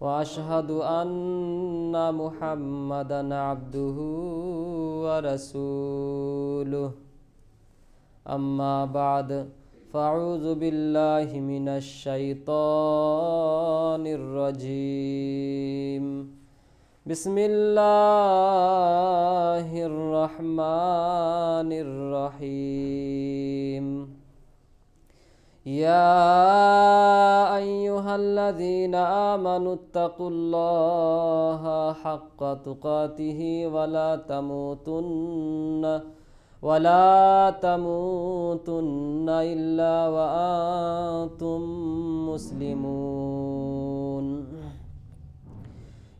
واشهد ان محمدا عبده ورسوله اما بعد فاعوذ بالله من الشيطان الرجيم بسم الله الرحمن الرحيم يا أيها الذين آمنوا اتقوا الله حق تقاته ولا تموتن ولا تموتن إلا وأنتم مسلمون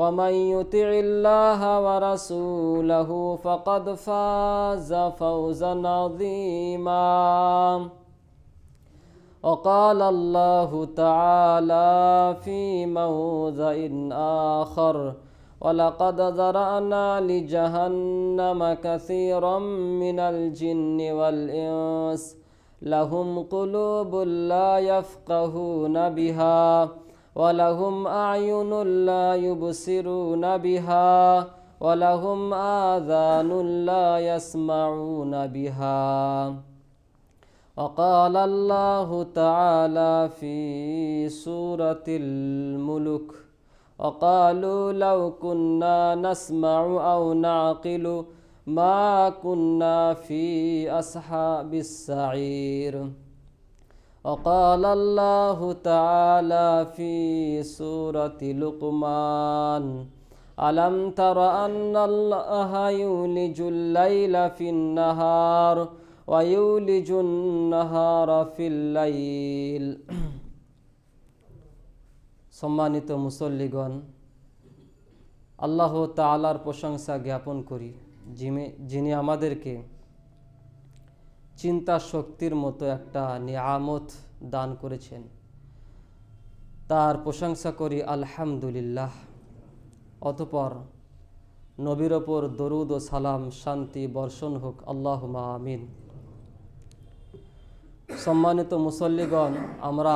ومن يطع الله ورسوله فقد فاز فوزا عظيما وقال الله تعالى في موضع آخر ولقد ذرأنا لجهنم كثيرا من الجن والإنس لهم قلوب لا يفقهون بها ولهم أعين لا يبصرون بها ولهم آذان لا يسمعون بها وقال الله تعالى في سورة الملك وقالوا لو كنا نسمع أو نعقل ما كنا في أصحاب السعير وقال الله تعالى في سورة لقمان ألم تر أن الله يولج الليل في النهار ويولج النهار في الليل সম্মানিত মুসল্লিগণ আল্লাহ তালার প্রশংসা জ্ঞাপন করি যিনি আমাদেরকে চিন্তা শক্তির মতো একটা নিয়ামত দান করেছেন তার প্রশংসা করি আলহামদুলিল্লাহ অতপর নবীর ওপর দরুদ ও সালাম শান্তি বর্ষণ হোক আল্লাহ আমিন সম্মানিত মুসল্লিগণ আমরা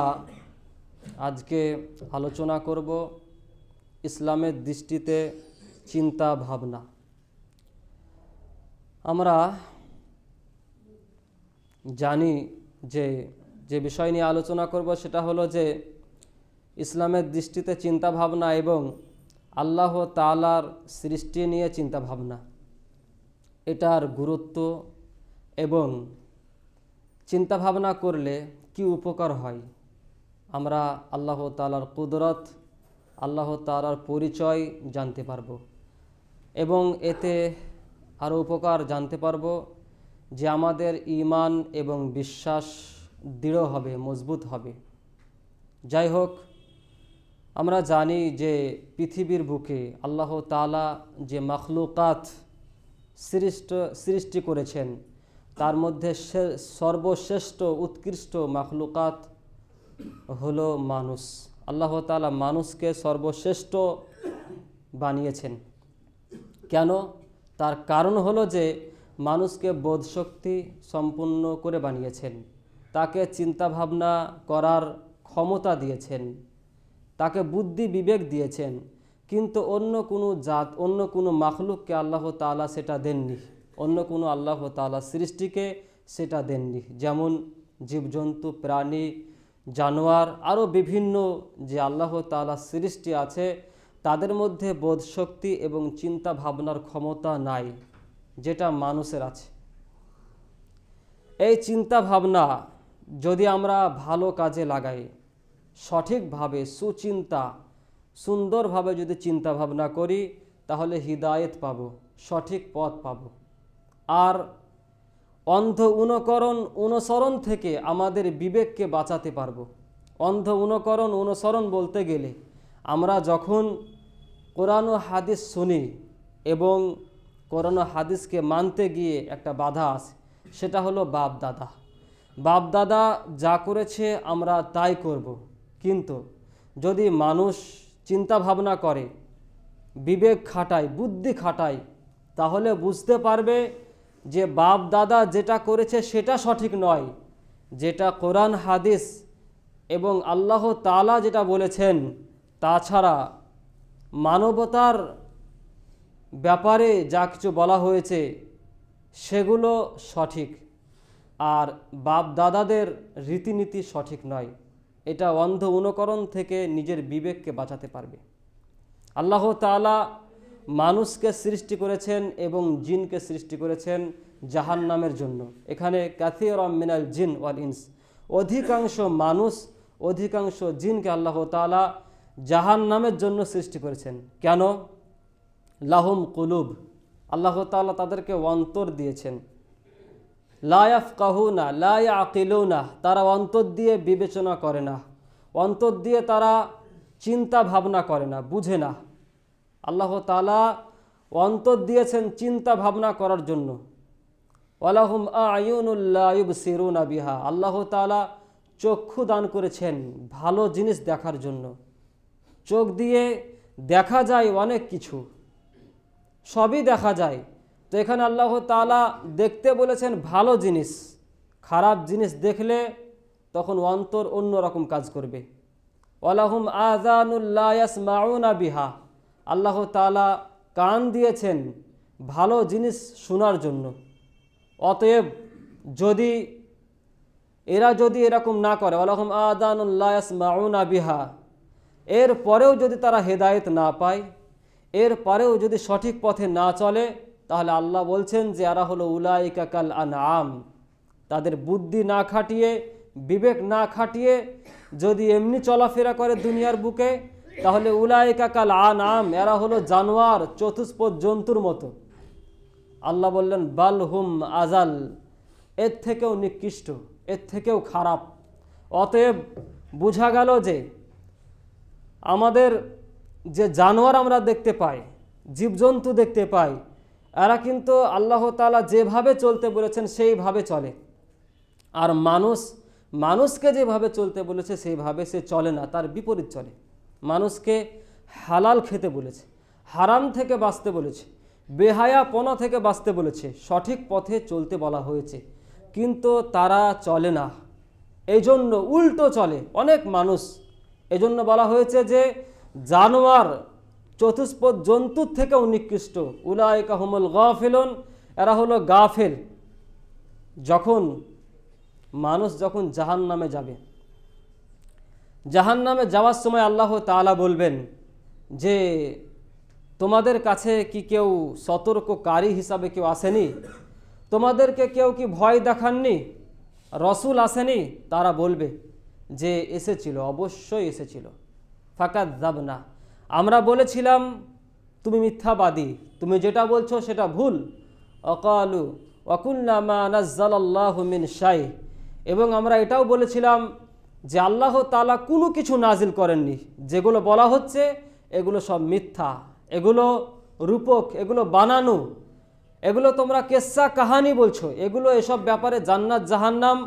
আজকে আলোচনা করব ইসলামের দৃষ্টিতে চিন্তা ভাবনা আমরা জানি যে যে বিষয় নিয়ে আলোচনা করব সেটা হলো যে ইসলামের দৃষ্টিতে চিন্তা ভাবনা এবং আল্লাহ তালার সৃষ্টি নিয়ে চিন্তা ভাবনা এটার গুরুত্ব এবং চিন্তা ভাবনা করলে কি উপকার হয় আমরা আল্লাহ তালার কুদরত আল্লাহ তালার পরিচয় জানতে পারব এবং এতে আরও উপকার জানতে পারবো যে আমাদের ইমান এবং বিশ্বাস দৃঢ় হবে মজবুত হবে যাই হোক আমরা জানি যে পৃথিবীর বুকে আল্লাহ আল্লাহতালা যে মখলুকাত সৃষ্ট সৃষ্টি করেছেন তার মধ্যে সর্বশ্রেষ্ঠ উৎকৃষ্ট মখলুকাত হল মানুষ আল্লাহ তালা মানুষকে সর্বশ্রেষ্ঠ বানিয়েছেন কেন তার কারণ হলো যে মানুষকে বোধশক্তি সম্পূর্ণ করে বানিয়েছেন তাকে চিন্তাভাবনা করার ক্ষমতা দিয়েছেন তাকে বুদ্ধি বিবেক দিয়েছেন কিন্তু অন্য কোনো জাত অন্য কোনো মাখলুককে আল্লাহ তালা সেটা দেননি অন্য কোনো আল্লাহ তালা সৃষ্টিকে সেটা দেননি যেমন জীবজন্তু প্রাণী জানোয়ার আরও বিভিন্ন যে আল্লাহ তালা সৃষ্টি আছে তাদের মধ্যে বোধশক্তি এবং চিন্তা ভাবনার ক্ষমতা নাই যেটা মানুষের আছে এই চিন্তা ভাবনা যদি আমরা ভালো কাজে লাগাই সঠিকভাবে সুচিন্তা সুন্দরভাবে যদি চিন্তা ভাবনা করি তাহলে হৃদায়ত পাব সঠিক পথ পাব আর অন্ধ অনুকরণ অনুসরণ থেকে আমাদের বিবেককে বাঁচাতে পারব অন্ধ অনুকরণ অনুসরণ বলতে গেলে আমরা যখন কোরআন হাদিস শুনি এবং কোরআন হাদিসকে মানতে গিয়ে একটা বাধা আছে সেটা হলো বাপ দাদা বাপ দাদা যা করেছে আমরা তাই করব। কিন্তু যদি মানুষ চিন্তা ভাবনা করে বিবেক খাটায় বুদ্ধি খাটায় তাহলে বুঝতে পারবে যে বাপ দাদা যেটা করেছে সেটা সঠিক নয় যেটা কোরআন হাদিস এবং আল্লাহ তালা যেটা বলেছেন তাছাড়া মানবতার ব্যাপারে যা কিছু বলা হয়েছে সেগুলো সঠিক আর বাপ দাদাদের রীতিনীতি সঠিক নয় এটা অন্ধ অনুকরণ থেকে নিজের বিবেককে বাঁচাতে পারবে আল্লাহ তালা মানুষকে সৃষ্টি করেছেন এবং জিনকে সৃষ্টি করেছেন জাহান নামের জন্য এখানে ক্যাথিয়রম মিনাল জিন ওয়াল ইনস অধিকাংশ মানুষ অধিকাংশ জিনকে আল্লাহ তালা জাহান নামের জন্য সৃষ্টি করেছেন কেন লাহুম কুলুব আল্লাহ তালা তাদেরকে অন্তর দিয়েছেন লায়াফ কাহুনা লায়া আকিলুনা তারা অন্তর দিয়ে বিবেচনা করে না অন্তর দিয়ে তারা চিন্তা ভাবনা করে না বুঝে না আল্লাহ তালা অন্তর দিয়েছেন চিন্তা ভাবনা করার জন্য ওয়ালাহুম আয়ুনুল্লাহ সিরুনা বিহা আল্লাহ তালা চক্ষু দান করেছেন ভালো জিনিস দেখার জন্য চোখ দিয়ে দেখা যায় অনেক কিছু সবই দেখা যায় তো এখানে আল্লাহ তালা দেখতে বলেছেন ভালো জিনিস খারাপ জিনিস দেখলে তখন অন্তর অন্যরকম কাজ করবে ওয়ালাহুম আজানুল্লায়াস মাউনা বিহা আল্লাহ তালা কান দিয়েছেন ভালো জিনিস শোনার জন্য অতএব যদি এরা যদি এরকম না করে ওয়ালাহুম আদানুল্লায়াস মাউনা বিহা এর পরেও যদি তারা হেদায়েত না পায় এর পরেও যদি সঠিক পথে না চলে তাহলে আল্লাহ বলছেন যে এরা হলো উলাইকা কাল আম তাদের বুদ্ধি না খাটিয়ে বিবেক না খাটিয়ে যদি এমনি চলাফেরা করে দুনিয়ার বুকে তাহলে কাকাল কাল আম এরা হলো জানোয়ার চতুষ্পদ জন্তুর মতো আল্লাহ বললেন বাল হুম আজাল এর থেকেও নিকৃষ্ট এর থেকেও খারাপ অতএব বোঝা গেল যে আমাদের যে জানোয়ার আমরা দেখতে পাই জীবজন্তু দেখতে পাই এরা কিন্তু আল্লাহ আল্লাহতালা যেভাবে চলতে বলেছেন সেইভাবে চলে আর মানুষ মানুষকে যেভাবে চলতে বলেছে সেইভাবে সে চলে না তার বিপরীত চলে মানুষকে হালাল খেতে বলেছে হারাম থেকে বাঁচতে বলেছে বেহায়া পনা থেকে বাঁচতে বলেছে সঠিক পথে চলতে বলা হয়েছে কিন্তু তারা চলে না এই জন্য উল্টো চলে অনেক মানুষ এজন্য বলা হয়েছে যে জানোয়ার চতুষ্পদ জন্তুর থেকেও নিকৃষ্ট উলায়কা হুমুল গাফিলন এরা হলো গাফেল যখন মানুষ যখন জাহান নামে যাবে জাহান নামে যাওয়ার সময় আল্লাহ তালা বলবেন যে তোমাদের কাছে কি কেউ সতর্ককারী হিসাবে কেউ আসেনি তোমাদেরকে কেউ কি ভয় দেখাননি রসুল আসেনি তারা বলবে যে এসেছিল অবশ্যই এসেছিল দাব জাবনা আমরা বলেছিলাম তুমি মিথ্যাবাদী তুমি যেটা বলছো সেটা ভুল অকালু অকুল্লাহ মিন শাই এবং আমরা এটাও বলেছিলাম যে আল্লাহ তালা কোনো কিছু নাজিল করেননি যেগুলো বলা হচ্ছে এগুলো সব মিথ্যা এগুলো রূপক এগুলো বানানো এগুলো তোমরা কেসা কাহানি বলছো এগুলো এসব ব্যাপারে জান্নাত জাহান্নাম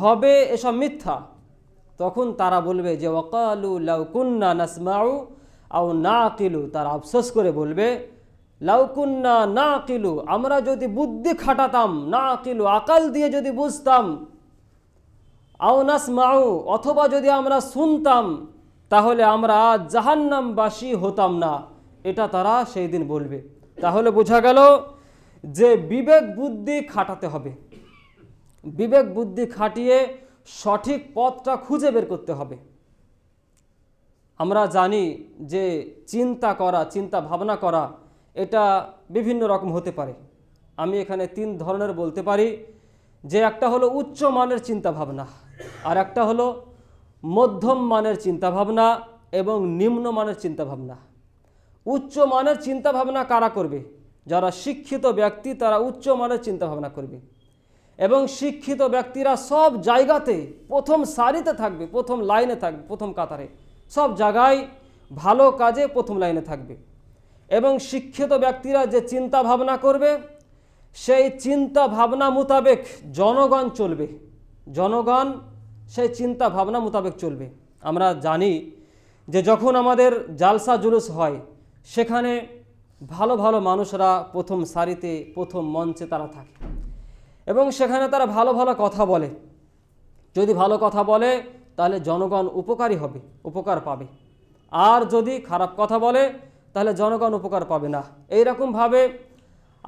হবে এসব মিথ্যা তখন তারা বলবে যে ওকালু লাউকুন্না নাসমাউ আও না কিলু তারা আফসোস করে বলবে লাউকুন্না না কিলু আমরা যদি বুদ্ধি খাটাতাম না কিলু আকাল দিয়ে যদি বুঝতাম আও নাসমাউ অথবা যদি আমরা শুনতাম তাহলে আমরা জাহান্নামবাসী হতাম না এটা তারা সেই দিন বলবে তাহলে বোঝা গেল যে বিবেক বুদ্ধি খাটাতে হবে বিবেক বুদ্ধি খাটিয়ে সঠিক পথটা খুঁজে বের করতে হবে আমরা জানি যে চিন্তা করা চিন্তা ভাবনা করা এটা বিভিন্ন রকম হতে পারে আমি এখানে তিন ধরনের বলতে পারি যে একটা হলো উচ্চ মানের চিন্তা ভাবনা আর একটা হলো মধ্যম মানের চিন্তা ভাবনা এবং নিম্ন মানের চিন্তা ভাবনা উচ্চ মানের চিন্তা ভাবনা কারা করবে যারা শিক্ষিত ব্যক্তি তারা উচ্চ মানের চিন্তা ভাবনা করবে এবং শিক্ষিত ব্যক্তিরা সব জায়গাতে প্রথম সারিতে থাকবে প্রথম লাইনে থাকবে প্রথম কাতারে সব জায়গায় ভালো কাজে প্রথম লাইনে থাকবে এবং শিক্ষিত ব্যক্তিরা যে চিন্তা ভাবনা করবে সেই চিন্তা ভাবনা মোতাবেক জনগণ চলবে জনগণ সেই চিন্তা ভাবনা মোতাবেক চলবে আমরা জানি যে যখন আমাদের জালসা জুলুস হয় সেখানে ভালো ভালো মানুষরা প্রথম সারিতে প্রথম মঞ্চে তারা থাকে এবং সেখানে তারা ভালো ভালো কথা বলে যদি ভালো কথা বলে তাহলে জনগণ উপকারী হবে উপকার পাবে আর যদি খারাপ কথা বলে তাহলে জনগণ উপকার পাবে না এই রকমভাবে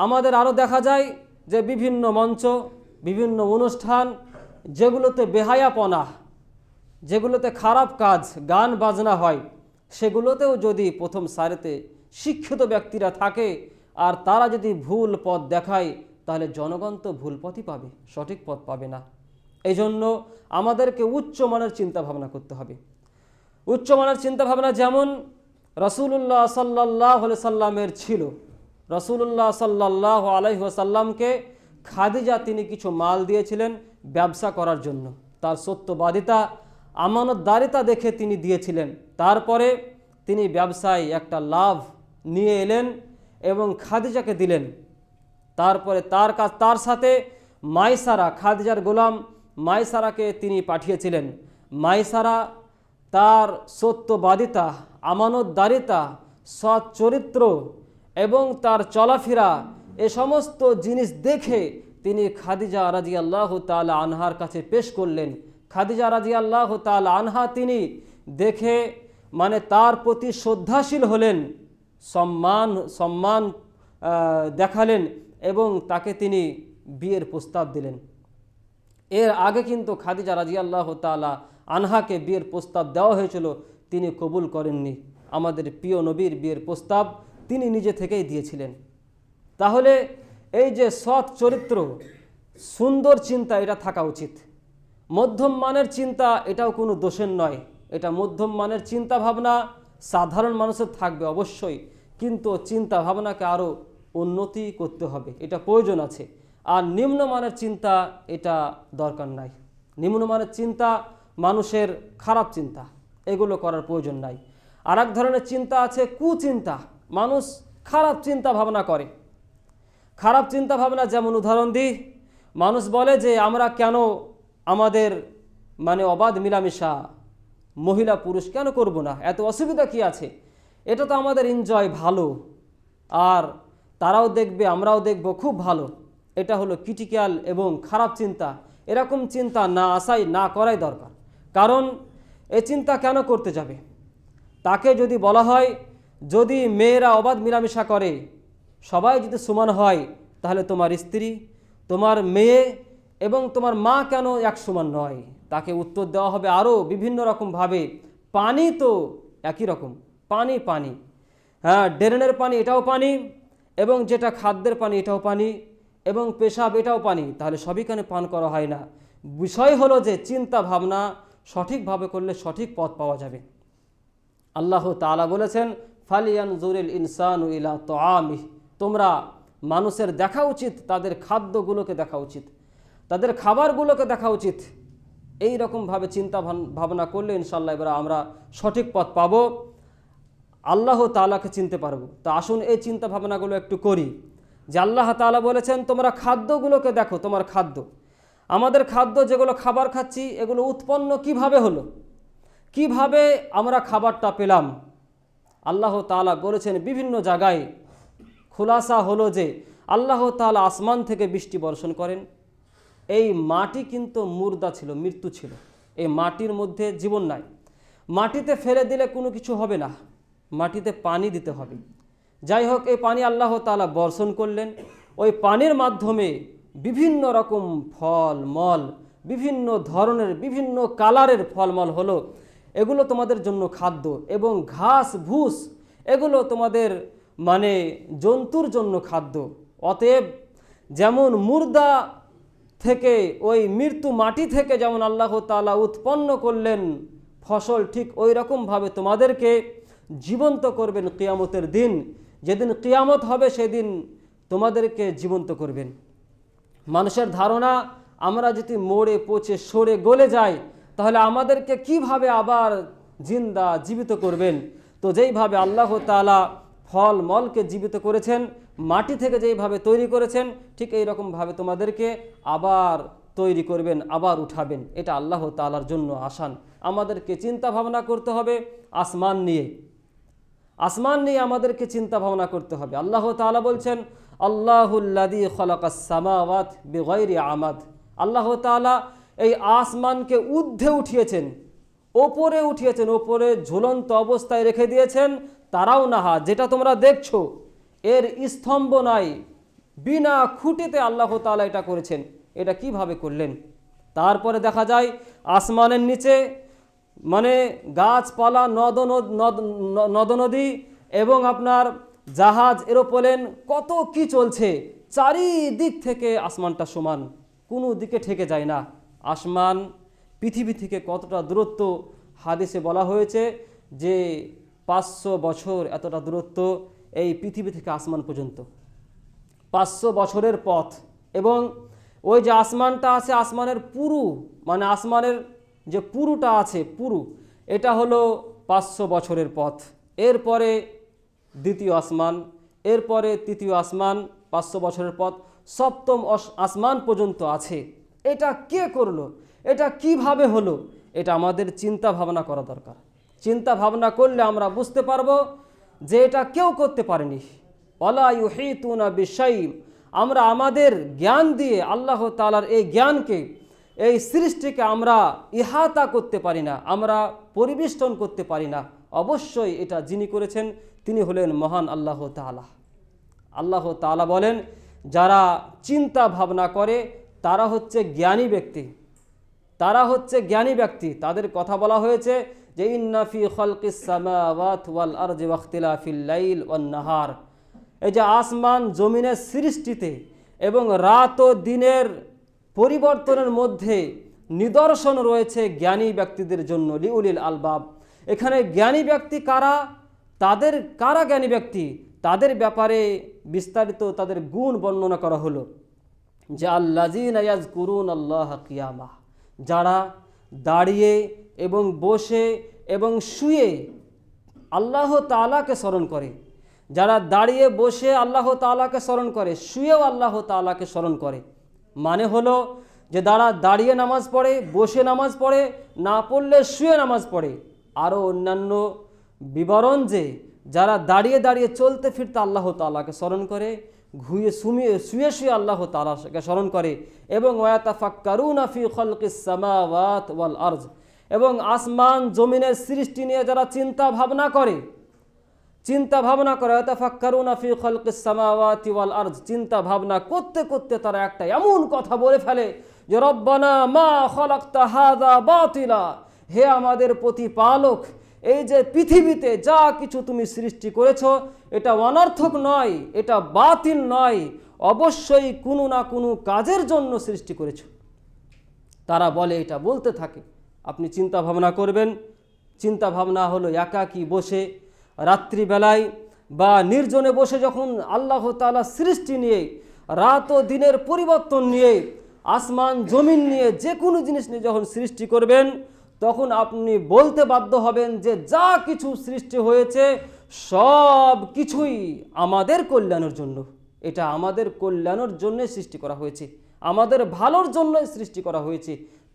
আমাদের আরও দেখা যায় যে বিভিন্ন মঞ্চ বিভিন্ন অনুষ্ঠান যেগুলোতে বেহায়াপনা যেগুলোতে খারাপ কাজ গান বাজনা হয় সেগুলোতেও যদি প্রথম সারেতে শিক্ষিত ব্যক্তিরা থাকে আর তারা যদি ভুল পথ দেখায় তাহলে জনগণ তো ভুল পথই পাবে সঠিক পথ পাবে না এই জন্য আমাদেরকে উচ্চমানের চিন্তাভাবনা করতে হবে উচ্চমানের চিন্তাভাবনা যেমন রসুল্লাহ সাল্লাহ সাল্লামের ছিল রসুল্লাহ সাল্লাহ আলহিহাসাল্লামকে খাদিজা তিনি কিছু মাল দিয়েছিলেন ব্যবসা করার জন্য তার সত্যবাদিতা আমানতদারিতা দেখে তিনি দিয়েছিলেন তারপরে তিনি ব্যবসায় একটা লাভ নিয়ে এলেন এবং খাদিজাকে দিলেন তারপরে তার কাছ তার সাথে মাইসারা খাদিজার গোলাম মাইসারাকে তিনি পাঠিয়েছিলেন মাইসারা তার সত্যবাদিতা আমানতদারিতা সৎ চরিত্র এবং তার চলাফেরা এ সমস্ত জিনিস দেখে তিনি খাদিজা রাজি আল্লাহ তাল আনহার কাছে পেশ করলেন খাদিজা রাজি আল্লাহ তাল আনহা তিনি দেখে মানে তার প্রতি শ্রদ্ধাশীল হলেন সম্মান সম্মান দেখালেন এবং তাকে তিনি বিয়ের প্রস্তাব দিলেন এর আগে কিন্তু খাদিজা রাজিয়াল্লাহ তালা আনহাকে বিয়ের প্রস্তাব দেওয়া হয়েছিল তিনি কবুল করেননি আমাদের প্রিয় নবীর বিয়ের প্রস্তাব তিনি নিজে থেকেই দিয়েছিলেন তাহলে এই যে সৎ চরিত্র সুন্দর চিন্তা এটা থাকা উচিত মধ্যম মানের চিন্তা এটাও কোনো দোষের নয় এটা মধ্যম মানের চিন্তা ভাবনা সাধারণ মানুষের থাকবে অবশ্যই কিন্তু চিন্তা ভাবনাকে আরও উন্নতি করতে হবে এটা প্রয়োজন আছে আর নিম্নমানের চিন্তা এটা দরকার নাই নিম্নমানের চিন্তা মানুষের খারাপ চিন্তা এগুলো করার প্রয়োজন নাই আর এক ধরনের চিন্তা আছে কুচিন্তা মানুষ খারাপ চিন্তা ভাবনা করে খারাপ চিন্তা ভাবনা যেমন উদাহরণ দিই মানুষ বলে যে আমরা কেন আমাদের মানে অবাধ মিলামেশা মহিলা পুরুষ কেন করব না এত অসুবিধা কি আছে এটা তো আমাদের এনজয় ভালো আর তারাও দেখবে আমরাও দেখব খুব ভালো এটা হলো ক্রিটিক্যাল এবং খারাপ চিন্তা এরকম চিন্তা না আসাই না করাই দরকার কারণ এ চিন্তা কেন করতে যাবে তাকে যদি বলা হয় যদি মেয়েরা অবাধ মিলামেশা করে সবাই যদি সমান হয় তাহলে তোমার স্ত্রী তোমার মেয়ে এবং তোমার মা কেন এক সমান নয় তাকে উত্তর দেওয়া হবে আরও বিভিন্ন রকমভাবে পানি তো একই রকম পানি পানি হ্যাঁ ড্রেনের পানি এটাও পানি এবং যেটা খাদ্যের পানি এটাও পানি এবং পেশাব এটাও পানি তাহলে সবই কানে পান করা হয় না বিষয় হলো যে চিন্তা ভাবনা সঠিকভাবে করলে সঠিক পথ পাওয়া যাবে আল্লাহ তালা বলেছেন ফালিয়ান জুরিল ইনসান ইলা তো তোমরা মানুষের দেখা উচিত তাদের খাদ্যগুলোকে দেখা উচিত তাদের খাবারগুলোকে দেখা উচিত এই রকমভাবে চিন্তা ভাবনা করলে ইনশাল্লাহ এবার আমরা সঠিক পথ পাবো আল্লাহ তালাকে চিনতে পারবো তা আসুন এই চিন্তা ভাবনাগুলো একটু করি যে আল্লাহ তালা বলেছেন তোমরা খাদ্যগুলোকে দেখো তোমার খাদ্য আমাদের খাদ্য যেগুলো খাবার খাচ্ছি এগুলো উৎপন্ন কিভাবে হলো কিভাবে আমরা খাবারটা পেলাম আল্লাহ তালা বলেছেন বিভিন্ন জায়গায় খোলাসা হলো যে আল্লাহ তালা আসমান থেকে বৃষ্টি বর্ষণ করেন এই মাটি কিন্তু মুর্দা ছিল মৃত্যু ছিল এই মাটির মধ্যে জীবন নাই মাটিতে ফেলে দিলে কোনো কিছু হবে না মাটিতে পানি দিতে হবে যাই হোক এই পানি আল্লাহ তালা বর্ষণ করলেন ওই পানির মাধ্যমে বিভিন্ন রকম ফল মল বিভিন্ন ধরনের বিভিন্ন কালারের ফলমল হলো এগুলো তোমাদের জন্য খাদ্য এবং ঘাস ভুস এগুলো তোমাদের মানে জন্তুর জন্য খাদ্য অতএব যেমন মুর্দা থেকে ওই মৃত্যু মাটি থেকে যেমন আল্লাহ তালা উৎপন্ন করলেন ফসল ঠিক ওই রকমভাবে তোমাদেরকে জীবন্ত করবেন কিয়ামতের দিন যেদিন কিয়ামত হবে সেদিন তোমাদেরকে জীবন্ত করবেন মানুষের ধারণা আমরা যদি মোড়ে পচে সরে গলে যাই তাহলে আমাদেরকে কিভাবে আবার জিন্দা জীবিত করবেন তো যেইভাবে আল্লাহ তালা ফল মলকে জীবিত করেছেন মাটি থেকে যেইভাবে তৈরি করেছেন ঠিক এই রকমভাবে তোমাদেরকে আবার তৈরি করবেন আবার উঠাবেন এটা আল্লাহ তালার জন্য আসান আমাদেরকে চিন্তা ভাবনা করতে হবে আসমান নিয়ে আসমান নিয়ে আমাদেরকে চিন্তা ভাবনা করতে হবে আল্লাহ তালা বলছেন আল্লাহুল্লাদি খলাকাসামাওয়াত বেগৈরি আমাদ আল্লাহ তালা এই আসমানকে ঊর্ধ্বে উঠিয়েছেন ওপরে উঠিয়েছেন ওপরে ঝুলন্ত অবস্থায় রেখে দিয়েছেন তারাও নাহা যেটা তোমরা দেখছো এর স্তম্ভ নাই বিনা খুঁটিতে আল্লাহ তালা এটা করেছেন এটা কিভাবে করলেন তারপরে দেখা যায় আসমানের নিচে মানে গাছপালা নদ নদ নদনদী এবং আপনার জাহাজ এরোপ্লেন কত কি চলছে চারিদিক থেকে আসমানটা সমান কোনো দিকে ঠেকে যায় না আসমান পৃথিবী থেকে কতটা দূরত্ব হাদিসে বলা হয়েছে যে পাঁচশো বছর এতটা দূরত্ব এই পৃথিবী থেকে আসমান পর্যন্ত পাঁচশো বছরের পথ এবং ওই যে আসমানটা আছে আসমানের পুরু মানে আসমানের যে পুরুটা আছে পুরু এটা হলো পাঁচশো বছরের পথ এরপরে দ্বিতীয় আসমান এরপরে তৃতীয় আসমান পাঁচশো বছরের পথ সপ্তম আসমান পর্যন্ত আছে এটা কে করলো এটা কিভাবে হলো এটা আমাদের চিন্তা ভাবনা করা দরকার চিন্তা ভাবনা করলে আমরা বুঝতে পারবো যে এটা কেউ করতে পারেনি অলা না বিশ্বাই আমরা আমাদের জ্ঞান দিয়ে আল্লাহ তালার এই জ্ঞানকে এই সৃষ্টিকে আমরা ইহাতা করতে পারি না আমরা পরিবেষ্টন করতে পারি না অবশ্যই এটা যিনি করেছেন তিনি হলেন মহান আল্লাহ তালা আল্লাহ তালা বলেন যারা চিন্তা ভাবনা করে তারা হচ্ছে জ্ঞানী ব্যক্তি তারা হচ্ছে জ্ঞানী ব্যক্তি তাদের কথা বলা হয়েছে যে ইন্নাফি ওয়াল নাহার এই যে আসমান জমিনের সৃষ্টিতে এবং রাত ও দিনের পরিবর্তনের মধ্যে নিদর্শন রয়েছে জ্ঞানী ব্যক্তিদের জন্য লিউলিল আলবাব এখানে জ্ঞানী ব্যক্তি কারা তাদের কারা জ্ঞানী ব্যক্তি তাদের ব্যাপারে বিস্তারিত তাদের গুণ বর্ণনা করা হলো যে আল্লাজিন আয়াজ করুন আল্লাহ কিয়ামা যারা দাঁড়িয়ে এবং বসে এবং শুয়ে আল্লাহ তালাকে স্মরণ করে যারা দাঁড়িয়ে বসে আল্লাহ তালাকে স্মরণ করে শুয়েও আল্লাহ তালাকে স্মরণ করে মানে হলো যে দাঁড়া দাঁড়িয়ে নামাজ পড়ে বসে নামাজ পড়ে না পড়লে শুয়ে নামাজ পড়ে আরও অন্যান্য বিবরণ যে যারা দাঁড়িয়ে দাঁড়িয়ে চলতে ফিরতে আল্লাহ তালাকে স্মরণ করে ঘুয়ে সুমিয়ে শুয়ে শুয়ে আল্লাহ তালাকে স্মরণ করে এবং ওয়াতাফাক্কারুনাফি সামাওয়াত ওয়াল আর্জ এবং আসমান জমিনের সৃষ্টি নিয়ে যারা চিন্তা ভাবনা করে চিন্তা ভাবনা করে তাফাক্কারুনাফি খলকিসামাওয়াতি ওয়াল আরজ চিন্তা ভাবনা করতে করতে তারা একটা এমন কথা বলে ফেলে যে রব্বানা মা খলাক্তা হাদা বাতিলা হে আমাদের প্রতিপালক এই যে পৃথিবীতে যা কিছু তুমি সৃষ্টি করেছ এটা অনর্থক নয় এটা বাতিল নয় অবশ্যই কোনো না কোনো কাজের জন্য সৃষ্টি করেছ তারা বলে এটা বলতে থাকে আপনি চিন্তা ভাবনা করবেন চিন্তা ভাবনা হলো একাকি বসে রাত্রিবেলায় বা নির্জনে বসে যখন আল্লাহ তালা সৃষ্টি নিয়ে রাত ও দিনের পরিবর্তন নিয়ে আসমান জমিন নিয়ে যে কোনো জিনিস নিয়ে যখন সৃষ্টি করবেন তখন আপনি বলতে বাধ্য হবেন যে যা কিছু সৃষ্টি হয়েছে সব কিছুই আমাদের কল্যাণের জন্য এটা আমাদের কল্যাণের জন্য সৃষ্টি করা হয়েছে আমাদের ভালোর জন্য সৃষ্টি করা হয়েছে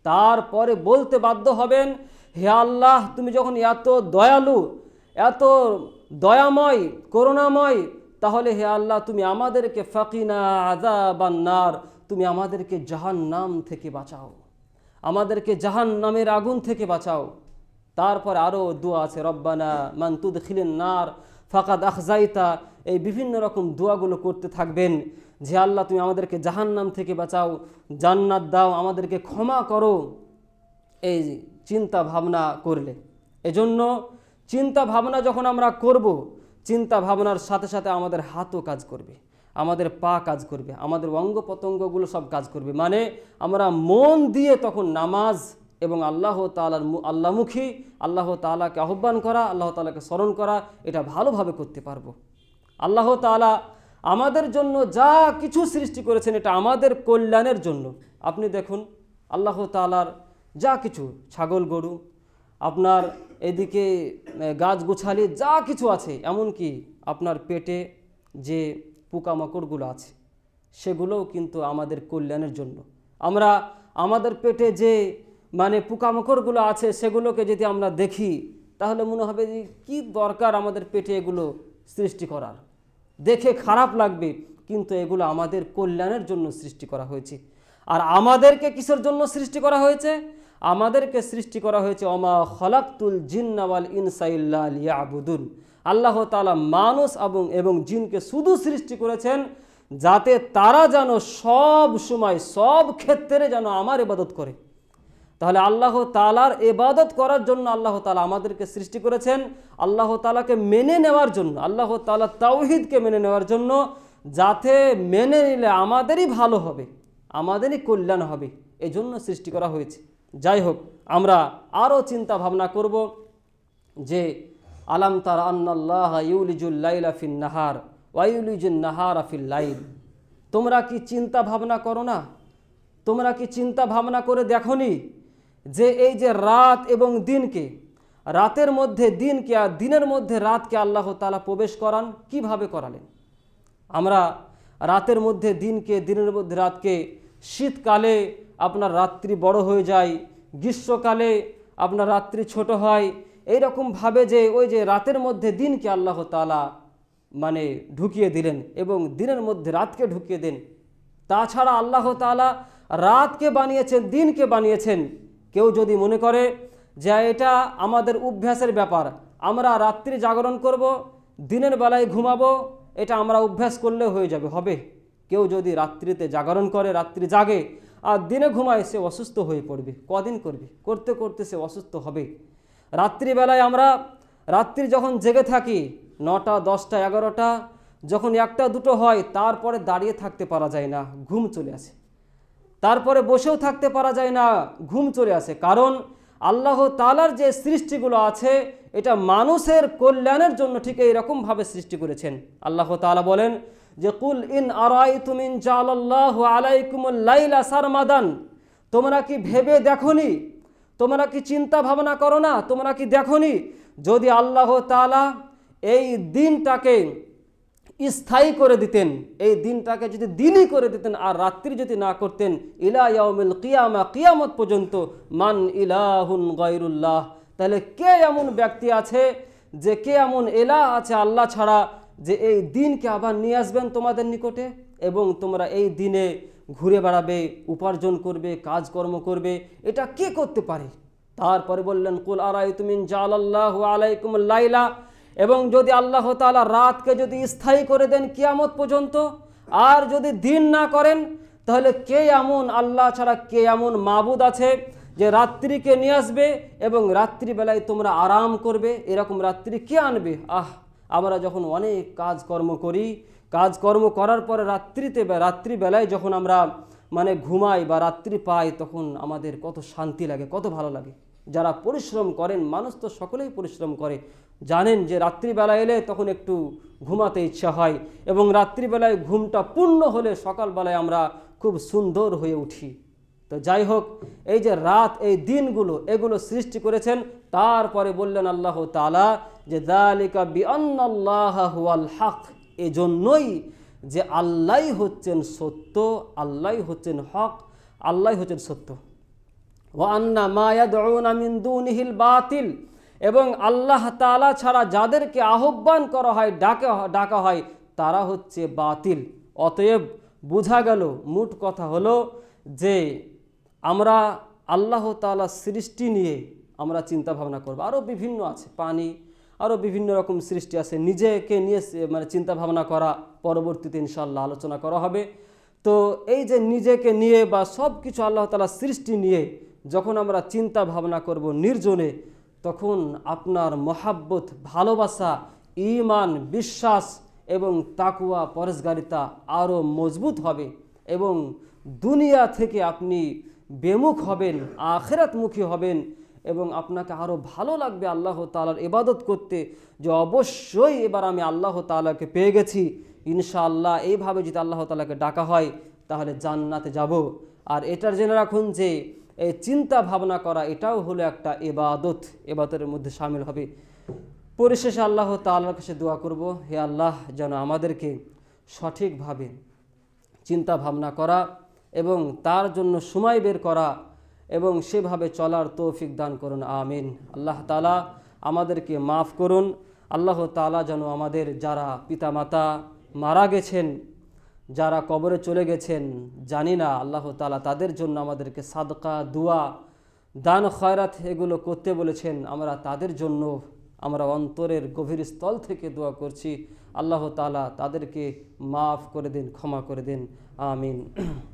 তারপরে বলতে বাধ্য হবেন হে আল্লাহ তুমি যখন এত দয়ালু এত দয়াময় করুণাময় তাহলে হে আল্লাহ তুমি আমাদেরকে ফাকিনা আজা বান্নার তুমি আমাদেরকে জাহান নাম থেকে বাঁচাও আমাদেরকে জাহান নামের আগুন থেকে বাঁচাও তারপর আরও দোয়া আছে রব্বানা মান্তুদ খিলেন নার ফাকাদ আখজাইতা এই বিভিন্ন রকম দোয়াগুলো করতে থাকবেন যে আল্লাহ তুমি আমাদেরকে জাহান নাম থেকে বাঁচাও জান্নাত দাও আমাদেরকে ক্ষমা করো এই চিন্তা ভাবনা করলে এজন্য চিন্তা ভাবনা যখন আমরা করব চিন্তা ভাবনার সাথে সাথে আমাদের হাতও কাজ করবে আমাদের পা কাজ করবে আমাদের অঙ্গ প্রত্যঙ্গগুলো সব কাজ করবে মানে আমরা মন দিয়ে তখন নামাজ এবং আল্লাহ তালার আল্লাহমুখী আল্লাহ তালাকে আহ্বান করা আল্লাহ তালাকে স্মরণ করা এটা ভালোভাবে করতে পারবো আল্লাহ তালা আমাদের জন্য যা কিছু সৃষ্টি করেছেন এটা আমাদের কল্যাণের জন্য আপনি দেখুন আল্লাহ তালার যা কিছু ছাগল গরু আপনার এদিকে গাছ গোছালি যা কিছু আছে এমনকি আপনার পেটে যে পোকামাকড়গুলো আছে সেগুলোও কিন্তু আমাদের কল্যাণের জন্য আমরা আমাদের পেটে যে মানে পোকামাকড়গুলো আছে সেগুলোকে যদি আমরা দেখি তাহলে মনে হবে যে কী দরকার আমাদের পেটে এগুলো সৃষ্টি করার দেখে খারাপ লাগবে কিন্তু এগুলো আমাদের কল্যাণের জন্য সৃষ্টি করা হয়েছে আর আমাদেরকে কিসের জন্য সৃষ্টি করা হয়েছে আমাদেরকে সৃষ্টি করা হয়েছে অমা খলাকুল জিন্নাওয়াল ইনসাইল্লা আবুদুন আল্লাহ তালা মানুষ এবং এবং জিনকে শুধু সৃষ্টি করেছেন যাতে তারা যেন সব সময় সব ক্ষেত্রে যেন আমার ইবাদত করে তাহলে আল্লাহ তালার এবাদত করার জন্য আল্লাহ তালা আমাদেরকে সৃষ্টি করেছেন আল্লাহ তালাকে মেনে নেওয়ার জন্য আল্লাহ তালা তাওহিদকে মেনে নেওয়ার জন্য যাতে মেনে নিলে আমাদেরই ভালো হবে আমাদেরই কল্যাণ হবে এজন্য সৃষ্টি করা হয়েছে যাই হোক আমরা আরও চিন্তা ভাবনা করব যে আলাম তার আন্নাল্লাহ ইউলিজুল্লাইল আফিল নাহার ওয়াইউলিজুল নাহার আফিল লাইল তোমরা কি চিন্তা ভাবনা করো না তোমরা কি চিন্তা ভাবনা করে দেখো যে এই যে রাত এবং দিনকে রাতের মধ্যে দিনকে আর দিনের মধ্যে রাতকে আল্লাহ তালা প্রবেশ করান কিভাবে করালেন আমরা রাতের মধ্যে দিনকে দিনের মধ্যে রাতকে শীতকালে আপনার রাত্রি বড় হয়ে যায় গ্রীষ্মকালে আপনার রাত্রি ছোট হয় এই ভাবে যে ওই যে রাতের মধ্যে দিনকে আল্লাহ তালা মানে ঢুকিয়ে দিলেন এবং দিনের মধ্যে রাতকে ঢুকিয়ে দেন তাছাড়া আল্লাহ তালা রাতকে বানিয়েছেন দিনকে বানিয়েছেন কেউ যদি মনে করে যে এটা আমাদের অভ্যাসের ব্যাপার আমরা রাত্রি জাগরণ করব দিনের বেলায় ঘুমাবো এটা আমরা অভ্যাস করলে হয়ে যাবে হবে কেউ যদি রাত্রিতে জাগরণ করে রাত্রি জাগে আর দিনে ঘুমায় সে অসুস্থ হয়ে পড়বে কদিন করবে করতে করতে সে অসুস্থ হবে রাত্রিবেলায় আমরা রাত্রি যখন জেগে থাকি নটা দশটা এগারোটা যখন একটা দুটো হয় তারপরে দাঁড়িয়ে থাকতে পারা যায় না ঘুম চলে আসে তারপরে বসেও থাকতে পারা যায় না ঘুম চলে আসে কারণ আল্লাহ তালার যে সৃষ্টিগুলো আছে এটা মানুষের কল্যাণের জন্য ঠিক এইরকমভাবে সৃষ্টি করেছেন আল্লাহ তালা বলেন যে কুল ইন আরাই তুমিন জাল্লাহ আলাইকুমুল্লাইলা সারমাদান তোমরা কি ভেবে দেখনি তোমরা কি চিন্তা ভাবনা করো না তোমরা কি দেখনি যদি আল্লাহ তালা এই দিনটাকে স্থায়ী করে দিতেন এই দিনটাকে যদি দিনই করে দিতেন আর রাত্রি যদি না করতেন ইলা ইয়াউমিল কিয়ামা কিয়ামত পর্যন্ত মান ইলাহুন গাইরুল্লাহ তাহলে কে এমন ব্যক্তি আছে যে কে এমন এলা আছে আল্লাহ ছাড়া যে এই দিনকে আবার নিয়ে আসবেন তোমাদের নিকটে এবং তোমরা এই দিনে ঘুরে বেড়াবে উপার্জন করবে কাজকর্ম করবে এটা কে করতে পারে তারপরে বললেন কুল আরাই তুমিন জাল আল্লাহ আলাইকুম লাইলা এবং যদি আল্লাহ তালা রাতকে যদি স্থায়ী করে দেন কিয়ামত পর্যন্ত আর যদি দিন না করেন তাহলে কে এমন আল্লাহ ছাড়া কে এমন মাবুদ আছে যে রাত্রিকে নিয়ে আসবে এবং রাত্রিবেলায় তোমরা আরাম করবে এরকম রাত্রি কে আনবে আহ আমরা যখন অনেক কাজকর্ম করি কাজকর্ম করার পরে রাত্রিতে রাত্রিবেলায় যখন আমরা মানে ঘুমাই বা রাত্রি পাই তখন আমাদের কত শান্তি লাগে কত ভালো লাগে যারা পরিশ্রম করেন মানুষ তো সকলেই পরিশ্রম করে জানেন যে রাত্রিবেলা এলে তখন একটু ঘুমাতে ইচ্ছা হয় এবং রাত্রিবেলায় ঘুমটা পূর্ণ হলে সকালবেলায় আমরা খুব সুন্দর হয়ে উঠি তো যাই হোক এই যে রাত এই দিনগুলো এগুলো সৃষ্টি করেছেন তারপরে বললেন আল্লাহ তালা যে দালিকা বিআল্লাহ হুয়াল এজন্যই যে আল্লাহ হচ্ছেন সত্য আল্লাহ হচ্ছেন হক আল্লাহ হচ্ছেন সত্য ও আন্না মায়াদিল বাতিল এবং আল্লাহ তালা ছাড়া যাদেরকে আহ্বান করা হয় ডাকে ডাকা হয় তারা হচ্ছে বাতিল অতএব বোঝা গেল মুট কথা হলো যে আমরা আল্লাহ তালা সৃষ্টি নিয়ে আমরা চিন্তা ভাবনা করব আরও বিভিন্ন আছে পানি আরও বিভিন্ন রকম সৃষ্টি আছে নিজেকে নিয়ে মানে চিন্তা ভাবনা করা পরবর্তীতে ইনশাল্লাহ আলোচনা করা হবে তো এই যে নিজেকে নিয়ে বা সব কিছু আল্লাহ তালা সৃষ্টি নিয়ে যখন আমরা চিন্তা ভাবনা করব নির্জনে তখন আপনার মহাব্বত ভালোবাসা ইমান বিশ্বাস এবং তাকুয়া পরেশগারিতা আরও মজবুত হবে এবং দুনিয়া থেকে আপনি বেমুখ হবেন আখেরাতমুখী হবেন এবং আপনাকে আরও ভালো লাগবে আল্লাহ তালার ইবাদত করতে যে অবশ্যই এবার আমি আল্লাহ তালাকে পেয়ে গেছি ইনশাআল্লাহ এইভাবে যদি আল্লাহ তালাকে ডাকা হয় তাহলে জান্নাতে যাব আর এটার জেনে রাখুন যে এই চিন্তা ভাবনা করা এটাও হলো একটা এবাদত এবাদতের মধ্যে সামিল হবে পরিশেষে আল্লাহ তাল্লাহ কাছে দোয়া করব হে আল্লাহ যেন আমাদেরকে সঠিকভাবে চিন্তা ভাবনা করা এবং তার জন্য সময় বের করা এবং সেভাবে চলার তৌফিক দান করুন আমিন আল্লাহ তালা আমাদেরকে মাফ করুন আল্লাহ তালা যেন আমাদের যারা পিতামাতা মারা গেছেন যারা কবরে চলে গেছেন জানি না আল্লাহ তালা তাদের জন্য আমাদেরকে সাদকা দুয়া দান খয়রাত এগুলো করতে বলেছেন আমরা তাদের জন্য আমরা অন্তরের গভীর স্থল থেকে দোয়া করছি আল্লাহ তালা তাদেরকে মাফ করে দিন ক্ষমা করে দিন আমিন